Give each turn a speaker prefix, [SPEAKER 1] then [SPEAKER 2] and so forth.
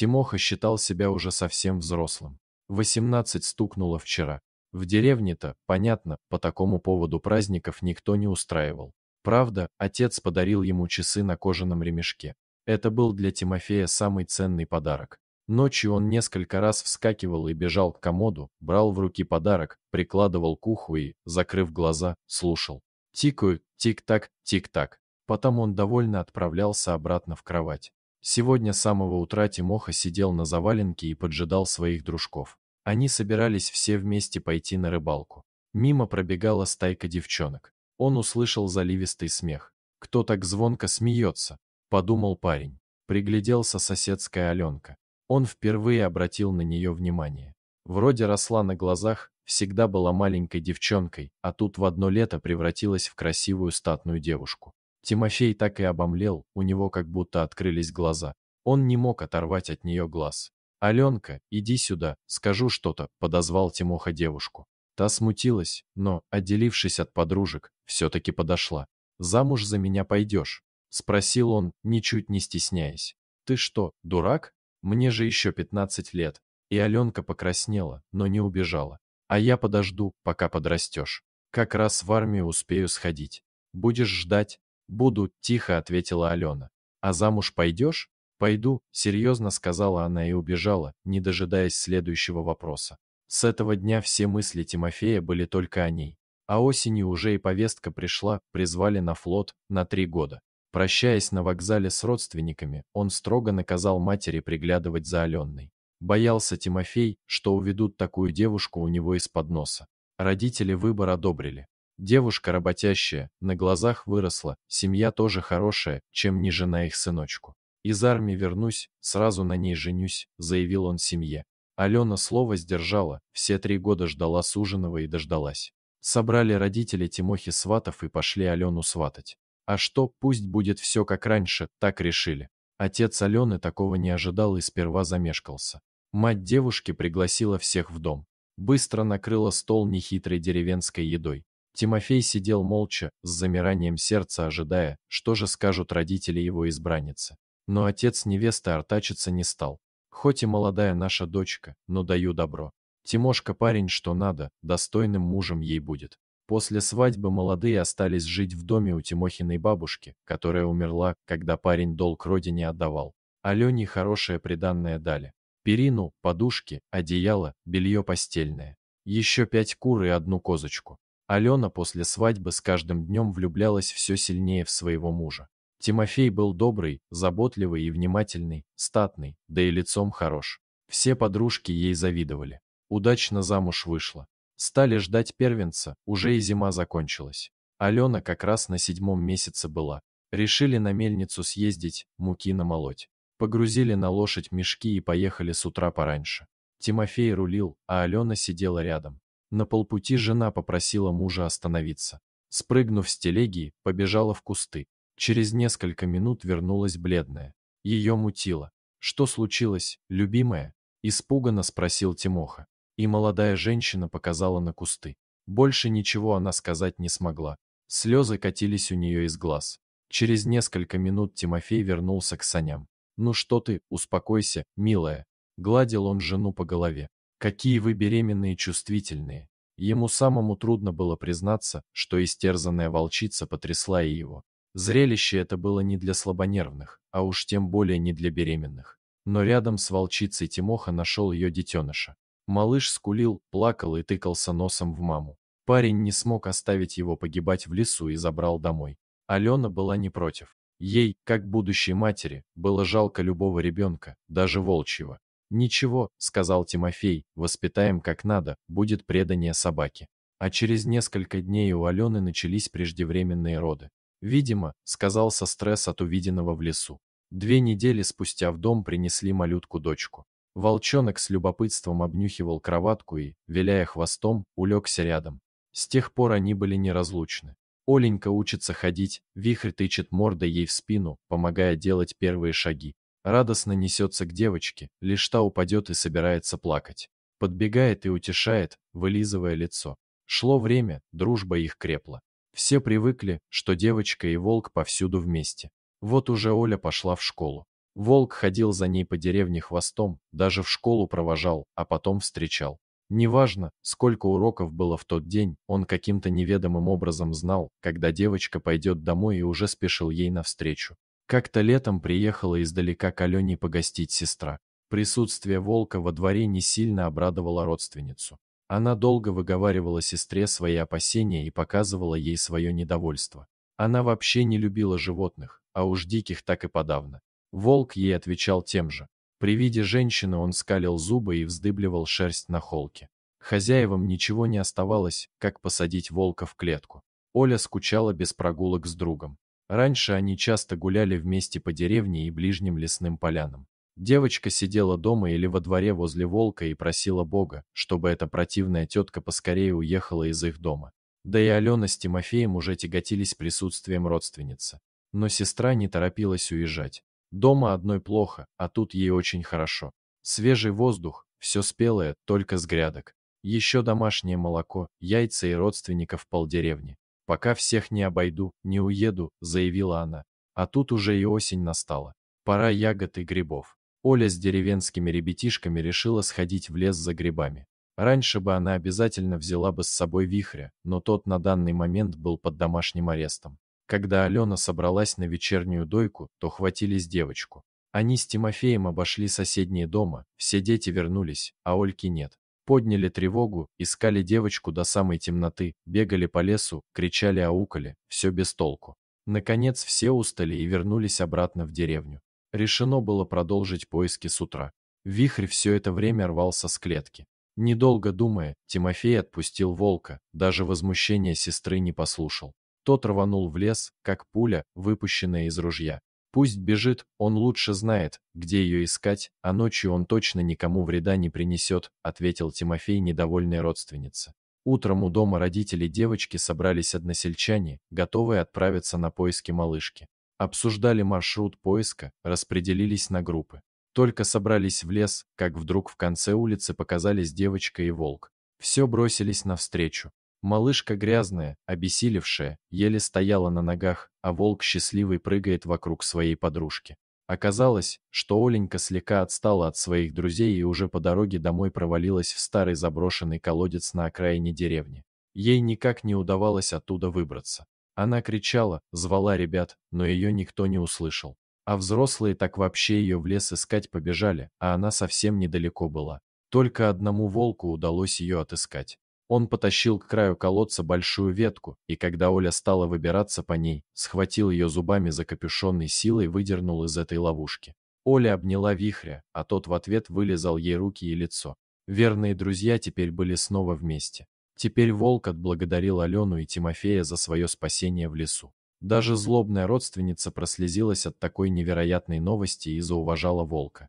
[SPEAKER 1] Тимоха считал себя уже совсем взрослым. 18 стукнуло вчера. В деревне-то, понятно, по такому поводу праздников никто не устраивал. Правда, отец подарил ему часы на кожаном ремешке. Это был для Тимофея самый ценный подарок. Ночью он несколько раз вскакивал и бежал к комоду, брал в руки подарок, прикладывал к уху и, закрыв глаза, слушал. Тикают, тик-так, тик-так. Потом он довольно отправлялся обратно в кровать. Сегодня с самого утра Тимоха сидел на заваленке и поджидал своих дружков. Они собирались все вместе пойти на рыбалку. Мимо пробегала стайка девчонок. Он услышал заливистый смех. «Кто так звонко смеется?» – подумал парень. Пригляделся соседская Аленка. Он впервые обратил на нее внимание. Вроде росла на глазах, всегда была маленькой девчонкой, а тут в одно лето превратилась в красивую статную девушку. Тимофей так и обомлел, у него как будто открылись глаза. Он не мог оторвать от нее глаз. «Аленка, иди сюда, скажу что-то», — подозвал Тимоха девушку. Та смутилась, но, отделившись от подружек, все-таки подошла. «Замуж за меня пойдешь?» — спросил он, ничуть не стесняясь. «Ты что, дурак? Мне же еще 15 лет». И Аленка покраснела, но не убежала. «А я подожду, пока подрастешь. Как раз в армию успею сходить. Будешь ждать, «Буду», — тихо ответила Алена. «А замуж пойдешь?» «Пойду», — серьезно сказала она и убежала, не дожидаясь следующего вопроса. С этого дня все мысли Тимофея были только о ней. А осенью уже и повестка пришла, призвали на флот на три года. Прощаясь на вокзале с родственниками, он строго наказал матери приглядывать за Аленной. Боялся Тимофей, что уведут такую девушку у него из-под носа. Родители выбор одобрили. Девушка работящая, на глазах выросла, семья тоже хорошая, чем не жена их сыночку. «Из армии вернусь, сразу на ней женюсь», — заявил он семье. Алена слово сдержала, все три года ждала суженого и дождалась. Собрали родители Тимохи сватов и пошли Алену сватать. А что, пусть будет все как раньше, так решили. Отец Алены такого не ожидал и сперва замешкался. Мать девушки пригласила всех в дом. Быстро накрыла стол нехитрой деревенской едой. Тимофей сидел молча, с замиранием сердца ожидая, что же скажут родители его избранницы. Но отец невесты артачиться не стал. Хоть и молодая наша дочка, но даю добро. Тимошка парень что надо, достойным мужем ей будет. После свадьбы молодые остались жить в доме у Тимохиной бабушки, которая умерла, когда парень долг родине отдавал. Алене хорошее приданное дали. Перину, подушки, одеяло, белье постельное. Еще пять кур и одну козочку. Алена после свадьбы с каждым днем влюблялась все сильнее в своего мужа. Тимофей был добрый, заботливый и внимательный, статный, да и лицом хорош. Все подружки ей завидовали. Удачно замуж вышла. Стали ждать первенца, уже и зима закончилась. Алена как раз на седьмом месяце была. Решили на мельницу съездить, муки намолоть. Погрузили на лошадь мешки и поехали с утра пораньше. Тимофей рулил, а Алена сидела рядом. На полпути жена попросила мужа остановиться. Спрыгнув с телеги, побежала в кусты. Через несколько минут вернулась бледная. Ее мутило. «Что случилось, любимая?» Испуганно спросил Тимоха. И молодая женщина показала на кусты. Больше ничего она сказать не смогла. Слезы катились у нее из глаз. Через несколько минут Тимофей вернулся к саням. «Ну что ты, успокойся, милая!» Гладил он жену по голове. Какие вы беременные чувствительные. Ему самому трудно было признаться, что истерзанная волчица потрясла и его. Зрелище это было не для слабонервных, а уж тем более не для беременных. Но рядом с волчицей Тимоха нашел ее детеныша. Малыш скулил, плакал и тыкался носом в маму. Парень не смог оставить его погибать в лесу и забрал домой. Алена была не против. Ей, как будущей матери, было жалко любого ребенка, даже волчьего. «Ничего», — сказал Тимофей, — «воспитаем как надо, будет предание собаке». А через несколько дней у Алены начались преждевременные роды. «Видимо», — сказался стресс от увиденного в лесу. Две недели спустя в дом принесли малютку-дочку. Волчонок с любопытством обнюхивал кроватку и, виляя хвостом, улегся рядом. С тех пор они были неразлучны. Оленька учится ходить, вихрь тычет мордой ей в спину, помогая делать первые шаги радостно несется к девочке, лишь та упадет и собирается плакать. Подбегает и утешает, вылизывая лицо. Шло время, дружба их крепла. Все привыкли, что девочка и волк повсюду вместе. Вот уже Оля пошла в школу. Волк ходил за ней по деревне хвостом, даже в школу провожал, а потом встречал. Неважно, сколько уроков было в тот день, он каким-то неведомым образом знал, когда девочка пойдет домой и уже спешил ей навстречу. Как-то летом приехала издалека к Алене погостить сестра. Присутствие волка во дворе не сильно обрадовало родственницу. Она долго выговаривала сестре свои опасения и показывала ей свое недовольство. Она вообще не любила животных, а уж диких так и подавно. Волк ей отвечал тем же. При виде женщины он скалил зубы и вздыбливал шерсть на холке. Хозяевам ничего не оставалось, как посадить волка в клетку. Оля скучала без прогулок с другом. Раньше они часто гуляли вместе по деревне и ближним лесным полянам. Девочка сидела дома или во дворе возле волка и просила Бога, чтобы эта противная тетка поскорее уехала из их дома. Да и Алена с Тимофеем уже тяготились присутствием родственницы. Но сестра не торопилась уезжать. Дома одной плохо, а тут ей очень хорошо. Свежий воздух, все спелое, только с грядок. Еще домашнее молоко, яйца и родственников полдеревни. «Пока всех не обойду, не уеду», — заявила она. А тут уже и осень настала. Пора ягод и грибов. Оля с деревенскими ребятишками решила сходить в лес за грибами. Раньше бы она обязательно взяла бы с собой вихря, но тот на данный момент был под домашним арестом. Когда Алена собралась на вечернюю дойку, то хватились девочку. Они с Тимофеем обошли соседние дома, все дети вернулись, а Ольки нет. Подняли тревогу, искали девочку до самой темноты, бегали по лесу, кричали аукали, все без толку. Наконец все устали и вернулись обратно в деревню. Решено было продолжить поиски с утра. Вихрь все это время рвался с клетки. Недолго думая, Тимофей отпустил волка, даже возмущения сестры не послушал. Тот рванул в лес, как пуля, выпущенная из ружья. Пусть бежит, он лучше знает, где ее искать, а ночью он точно никому вреда не принесет», ответил Тимофей недовольной родственнице. Утром у дома родителей девочки собрались односельчане, готовые отправиться на поиски малышки. Обсуждали маршрут поиска, распределились на группы. Только собрались в лес, как вдруг в конце улицы показались девочка и волк. Все бросились навстречу. Малышка грязная, обессилевшая, еле стояла на ногах, а волк счастливый прыгает вокруг своей подружки. Оказалось, что Оленька слегка отстала от своих друзей и уже по дороге домой провалилась в старый заброшенный колодец на окраине деревни. Ей никак не удавалось оттуда выбраться. Она кричала, звала ребят, но ее никто не услышал. А взрослые так вообще ее в лес искать побежали, а она совсем недалеко была. Только одному волку удалось ее отыскать. Он потащил к краю колодца большую ветку, и когда Оля стала выбираться по ней, схватил ее зубами за капюшон и силой выдернул из этой ловушки. Оля обняла вихря, а тот в ответ вылезал ей руки и лицо. Верные друзья теперь были снова вместе. Теперь волк отблагодарил Алену и Тимофея за свое спасение в лесу. Даже злобная родственница прослезилась от такой невероятной новости и зауважала волка.